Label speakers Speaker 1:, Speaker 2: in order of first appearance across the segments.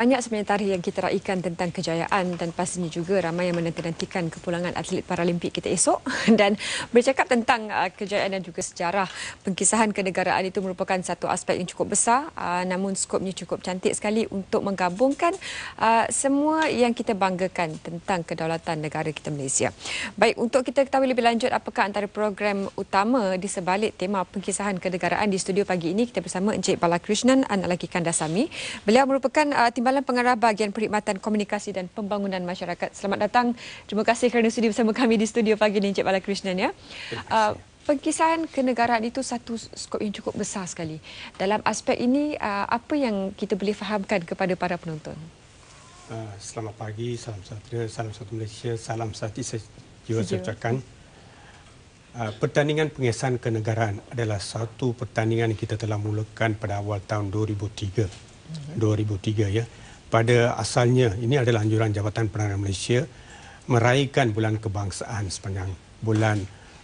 Speaker 1: Banyak sebenarnya tarikh yang kita raikan tentang kejayaan dan pastinya juga ramai yang menantikan kepulangan atlet Paralimpik kita esok dan bercakap tentang uh, kejayaan dan juga sejarah pengkisahan kenegaraan itu merupakan satu aspek yang cukup besar uh, namun skopnya cukup cantik sekali untuk menggabungkan uh, semua yang kita banggakan tentang kedaulatan negara kita Malaysia. Baik, untuk kita ketahui lebih lanjut apakah antara program utama di sebalik tema pengkisahan kenegaraan di studio pagi ini kita bersama Encik Balakrishnan Analakikan Kandasami Beliau merupakan uh, timbal Timbalan Pengarah Bahagian Perkhidmatan Komunikasi dan Pembangunan Masyarakat. Selamat datang. Terima kasih kerana sudi bersama kami di studio pagi ini, Encik Balakrishnan. Ya. Terima Uh, ah, Pengkisahan kenegaraan itu satu skop yang cukup besar sekali. Dalam aspek ini, ah, apa yang kita boleh fahamkan kepada para penonton?
Speaker 2: Ah, selamat pagi, salam sejahtera, salam satu Malaysia, salam sejati sejiwa saya ucapkan. Pertandingan pengesahan kenegaraan adalah satu pertandingan yang kita telah mulakan pada awal tahun 2003. 2003 mhm. ya pada asalnya ini adalah anjuran Jabatan Perdana Malaysia meraihkan bulan kebangsaan sepanjang bulan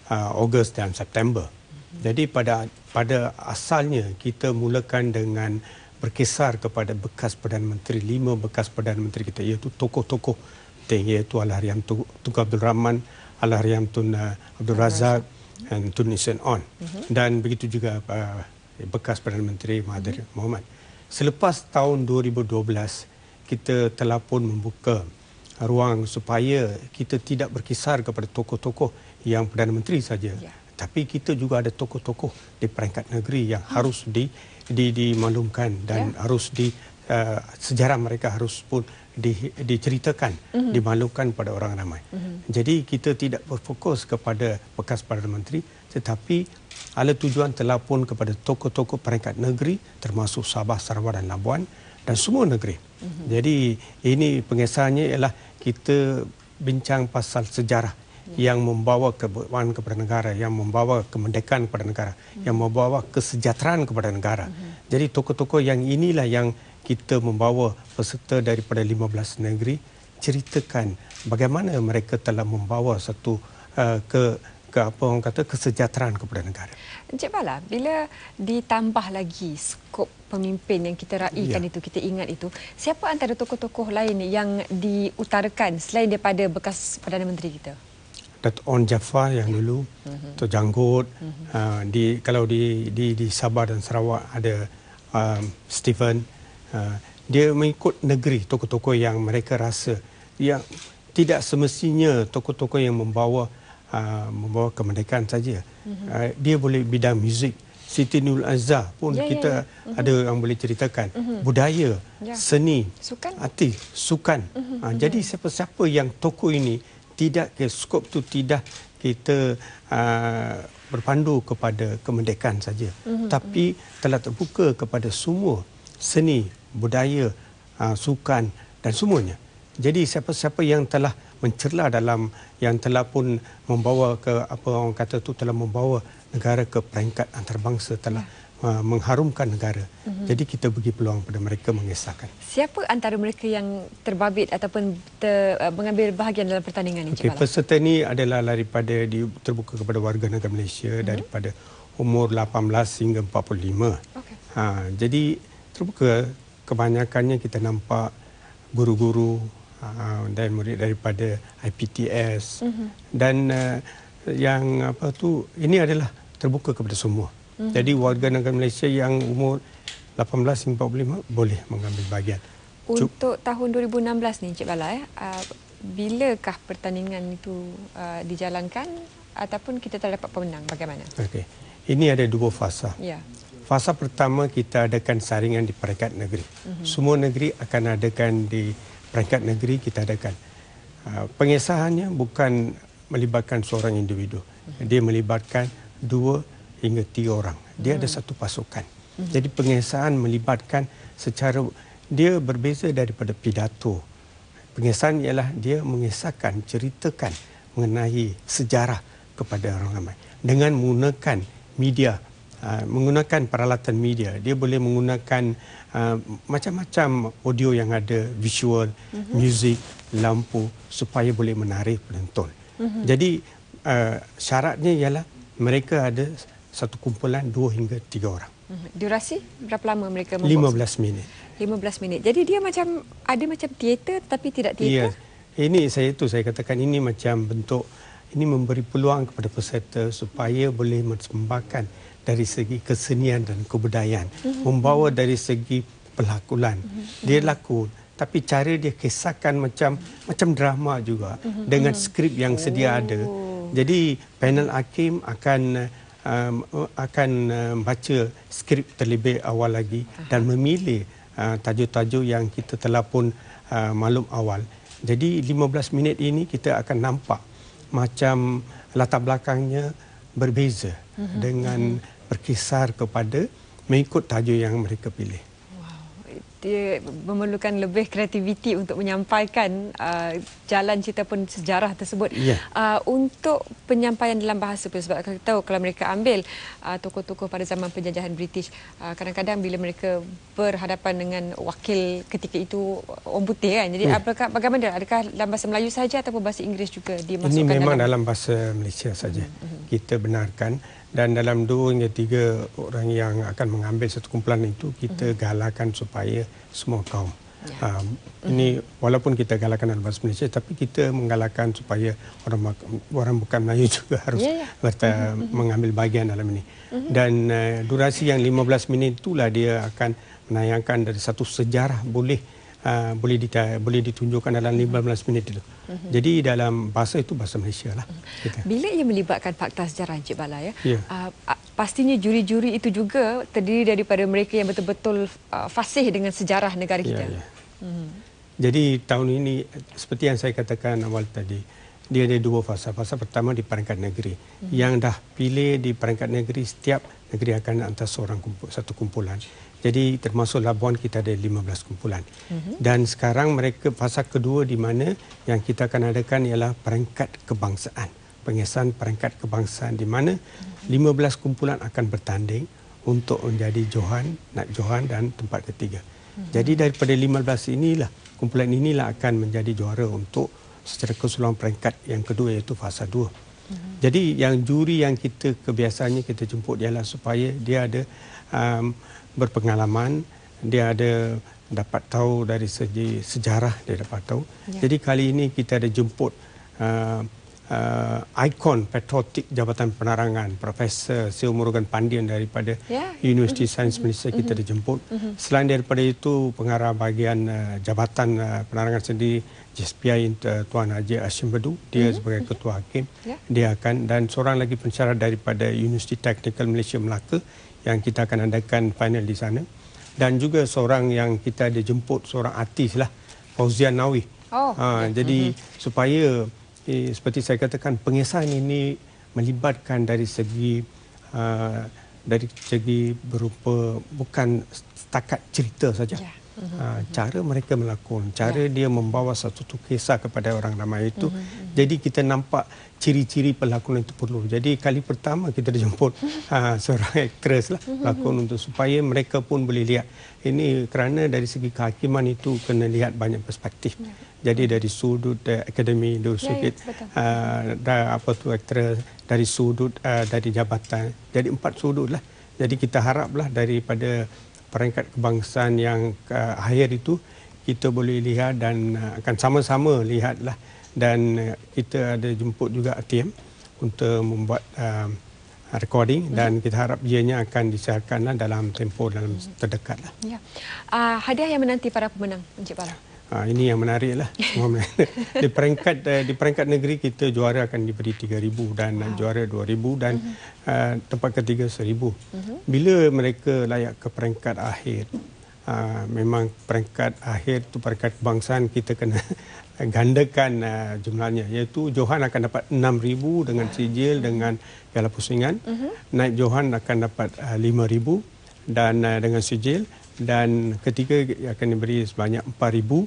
Speaker 2: uh, Ogos dan September. Jadi pada pada asalnya kita mulakan dengan berkisar kepada bekas Perdana Menteri, lima bekas Perdana Menteri kita iaitu tokoh-tokoh penting iaitu Al-Haryam Tunku Abdul Rahman, Al-Haryam Tun uh, Abdul Razak dan Tun Ishan On. Mhm. Dan begitu juga uh, bekas Perdana Menteri Mahathir Mohamad. Selepas tahun 2012, kita telah pun membuka ruang supaya kita tidak berkisar kepada tokoh-tokoh yang Perdana Menteri saja. Ya. Tapi kita juga ada tokoh-tokoh di peringkat negeri yang hmm. harus di, di, dimaklumkan dan ya. harus di, uh, sejarah mereka harus pun di, diceritakan, mm-hmm. dimalukan pada orang ramai. Mm-hmm. Jadi kita tidak berfokus kepada bekas Perdana Menteri tetapi ala tujuan telah pun kepada tokoh-tokoh peringkat negeri termasuk Sabah, Sarawak dan Labuan dan semua negeri. Mm-hmm. Jadi ini pengesahannya ialah kita bincang pasal sejarah yeah. yang membawa kebangsaan kepada negara, yang membawa kemerdekaan kepada negara, mm-hmm. yang membawa kesejahteraan kepada negara. Mm-hmm. Jadi tokoh-tokoh yang inilah yang kita membawa peserta daripada 15 negeri ceritakan bagaimana mereka telah membawa satu uh, ke ke apa orang kata kesejahteraan kepada negara.
Speaker 1: Encik Bala, bila ditambah lagi skop pemimpin yang kita raikan ya. itu, kita ingat itu, siapa antara tokoh-tokoh lain yang diutarakan selain daripada bekas Perdana Menteri kita?
Speaker 2: Dato' On Jaffar yang dulu, ya. Mhm. Tok Janggut, uh-huh. Mhm. Ah, uh, di, kalau di, di, di Sabah dan Sarawak ada um, Stephen, uh, dia mengikut negeri tokoh-tokoh yang mereka rasa yang tidak semestinya tokoh-tokoh yang membawa uh, membawa kemerdekaan saja. Uh, dia boleh bidang muzik. Siti Nul Azza pun ya, ya, kita ya, ya. ada yang boleh ceritakan. Uh-huh. Budaya, ya. seni, sukan. arti, sukan. Uh-huh. Uh, huh uh Jadi siapa-siapa yang toko ini tidak ke skop tu tidak kita uh, berpandu kepada kemerdekaan saja. Uh-huh. Tapi telah terbuka kepada semua seni, budaya, uh, sukan dan semuanya. Jadi siapa-siapa yang telah mencerla dalam yang telah pun membawa ke apa orang kata tu telah membawa negara ke peringkat antarabangsa telah ya. Uh, mengharumkan negara. Uh-huh. Jadi kita bagi peluang pada mereka mengesahkan.
Speaker 1: Siapa antara mereka yang terbabit ataupun ter, uh, mengambil bahagian dalam pertandingan ini? Okay, peserta
Speaker 2: ini adalah daripada di, terbuka kepada warga negara Malaysia uh-huh. daripada umur 18 sehingga 45. Okay. Ha, jadi terbuka kebanyakannya kita nampak guru-guru Ah, dan murid daripada IPTS mm -hmm. dan uh, yang apa tu ini adalah terbuka kepada semua. Mm -hmm. Jadi warga negara Malaysia yang umur 18 hingga 45 boleh mengambil bahagian.
Speaker 1: Untuk Cuk tahun 2016 ni Cik Bala eh, uh, bilakah pertandingan itu uh, dijalankan ataupun kita telah dapat pemenang bagaimana?
Speaker 2: Okey. Ini ada dua fasa. Ya. Yeah. Fasa pertama kita adakan saringan di peringkat negeri. Mm -hmm. Semua negeri akan adakan di peringkat negeri kita adakan. Ah, pengesahannya bukan melibatkan seorang individu. Dia melibatkan dua hingga tiga orang. Dia ada hmm. satu pasukan. Jadi pengesahan melibatkan secara... Dia berbeza daripada pidato. Pengesahan ialah dia mengesahkan, ceritakan mengenai sejarah kepada orang ramai. Dengan menggunakan media Ah, menggunakan peralatan media dia boleh menggunakan uh, macam-macam audio yang ada visual mm-hmm. music lampu supaya boleh menarik penonton mm-hmm. jadi uh, syaratnya ialah mereka ada satu kumpulan dua hingga tiga orang
Speaker 1: mhm. durasi berapa lama mereka membuat 15 minit 15 minit jadi dia macam ada macam teater tapi tidak teater
Speaker 2: ya. ini saya tu saya katakan ini macam bentuk ini memberi peluang kepada peserta supaya boleh mencembangkan dari segi kesenian dan kebudayaan. Mhm. Membawa dari segi pelakulan. Mhm. Dia laku tapi cara dia kisahkan macam macam drama juga mhm. dengan skrip yang sedia ada. Oh. Jadi panel hakim akan um, uh, akan uh, baca skrip terlebih awal lagi dan memilih uh, tajuk-tajuk uh, yang kita telah pun uh, maklum awal. Jadi 15 minit ini kita akan nampak macam latar belakangnya berbeza mm-hmm. dengan berkisar kepada mengikut tajuk yang mereka pilih
Speaker 1: ia memerlukan lebih kreativiti untuk menyampaikan uh, jalan cerita pun sejarah tersebut yeah. uh, untuk penyampaian dalam bahasa pun sebab kita tahu kalau mereka ambil uh, tokoh-tokoh pada zaman penjajahan British uh, kadang-kadang bila mereka berhadapan dengan wakil ketika itu orang putih kan jadi yeah. Hmm. apakah bagaimana adakah dalam bahasa Melayu saja ataupun bahasa Inggeris juga dimasukkan ini memang dalam,
Speaker 2: dalam bahasa Malaysia saja mm-hmm. Hmm. kita benarkan dan dalam dua hingga tiga orang yang akan mengambil satu kumpulan itu kita mhm. galakan supaya semua kaum ya. um, ini walaupun kita galakan dalam bas Malaysia tapi kita menggalakkan supaya orang orang bukan Melayu juga harus ya, ya. Berta, mhm, mhm, mengambil bagian dalam ini dan uh, durasi yang 15 minit itulah dia akan menayangkan dari satu sejarah boleh uh, uh, boleh boleh ditunjukkan dalam 15 minit itu.
Speaker 1: Mm-hmm. Jadi
Speaker 2: dalam bahasa itu bahasa Malaysia lah. Mm-hmm.
Speaker 1: Bila ia melibatkan fakta sejarah Encik Bala ya. Yeah. Ya. Uh, pastinya juri-juri itu juga terdiri daripada mereka yang betul-betul uh, fasih dengan sejarah negara ya, kita. Yeah, yeah. Mm-hmm.
Speaker 2: Jadi tahun ini seperti yang saya katakan awal tadi dia ada dua fasa. Fasa pertama di peringkat negeri mm-hmm. yang dah pilih di peringkat negeri setiap negeri akan hantar seorang kumpul, satu kumpulan. Jadi termasuk Labuan kita ada 15 kumpulan. Mm -hmm. Dan sekarang mereka fasa kedua di mana yang kita akan adakan ialah peringkat kebangsaan. Pengesahan peringkat kebangsaan di mana 15 mhm. kumpulan akan bertanding untuk menjadi Johan, Nak Johan dan tempat ketiga. Mm -hmm. Jadi daripada 15 inilah, kumpulan inilah akan menjadi juara untuk secara keseluruhan peringkat yang kedua iaitu fasa dua. Mhm. Jadi yang juri yang kita kebiasaannya kita jemput ialah supaya dia ada um, berpengalaman, dia ada dapat tahu dari segi sejarah dia dapat tahu. Ya. Jadi kali ini kita ada jemput uh, uh, ikon patriotik Jabatan Penerangan Profesor Sio Murugan Pandian daripada ya. Universiti mm -hmm. Sains Malaysia kita mm -hmm. dijemput. Mm -hmm. Selain daripada itu pengarah bahagian uh, Jabatan uh, Penerangan sendiri JSPI uh, Tuan Haji Hashim Bedu dia mm -hmm. sebagai mm-hmm. ketua hakim yeah. dia akan dan seorang lagi pensyarah daripada Universiti Teknikal Malaysia Melaka yang kita akan adakan final di sana dan juga seorang yang kita ada jemput seorang artis lah Fauzia Nawi. Oh. Ha, yeah. jadi mm-hmm. supaya eh, seperti saya katakan pengesahan ini melibatkan dari segi uh, dari segi berupa bukan setakat cerita saja. Yeah. Uh, cara mereka melakon, cara ya. dia membawa satu tu kisah kepada orang ramai itu. Mm -hmm. Jadi kita nampak ciri-ciri pelakon itu perlu. Jadi kali pertama kita jemput uh, seorang aktris lah, mhm, pelakon mm -hmm. untuk supaya mereka pun boleh lihat. Ini kerana dari segi kehakiman itu kena lihat banyak perspektif. Ya. Jadi dari sudut uh, akademi, dari sudut ya, ya, uh, apa tu aktris, dari sudut uh, dari jabatan. Jadi empat sudut lah. Jadi kita haraplah daripada peringkat kebangsaan yang uh, akhir itu kita boleh lihat dan uh, akan sama-sama lihatlah dan uh, kita ada jemput juga ATM untuk membuat uh, recording mm -hmm. dan kita harap ianya akan disiarkanlah dalam tempoh dalam terdekat
Speaker 1: Ya. Uh, hadiah yang menanti para pemenang Encik Balah.
Speaker 2: Ha, ini yang menarik lah. di peringkat eh, di peringkat negeri kita juara akan diberi 3,000 dan wow. juara 2,000 dan uh-huh. uh, tempat ketiga 1,000. Uh-huh. Mhm. Bila mereka layak ke peringkat akhir, uh, memang peringkat akhir itu peringkat bangsaan kita kena gandakan uh, jumlahnya. Iaitu Johan akan dapat 6,000 dengan sijil uh-huh. dengan piala pusingan. Uh-huh. Mhm. Naib Johan akan dapat uh, 5,000 dan uh, dengan sijil dan ketiga akan diberi sebanyak 4,000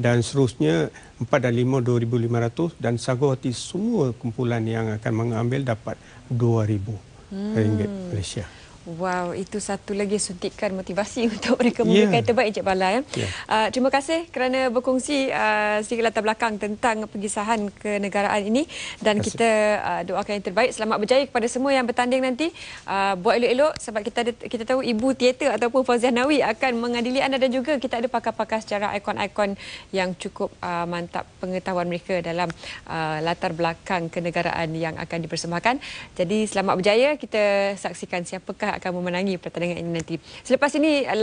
Speaker 2: dan seterusnya 4 dan 5, 2,500 dan sago hati semua kumpulan yang akan mengambil dapat 2,000 hmm. ringgit Malaysia.
Speaker 1: Wow, itu satu lagi suntikan motivasi untuk mereka memulakan yeah. terbaik Encik Bala. Eh. Ya. Yeah. Uh, terima kasih kerana berkongsi uh, ah, sedikit latar belakang tentang pengisahan kenegaraan ini dan kita uh, doakan yang terbaik. Selamat berjaya kepada semua yang bertanding nanti. Uh, buat elok-elok sebab kita ada, kita tahu ibu teater ataupun Fauziah Nawi akan mengadili anda dan juga kita ada pakar-pakar secara ikon-ikon yang cukup uh, mantap pengetahuan mereka dalam uh, latar belakang kenegaraan yang akan dipersembahkan. Jadi selamat berjaya. Kita saksikan siapakah akan memenangi pertandingan ini nanti. Selepas ini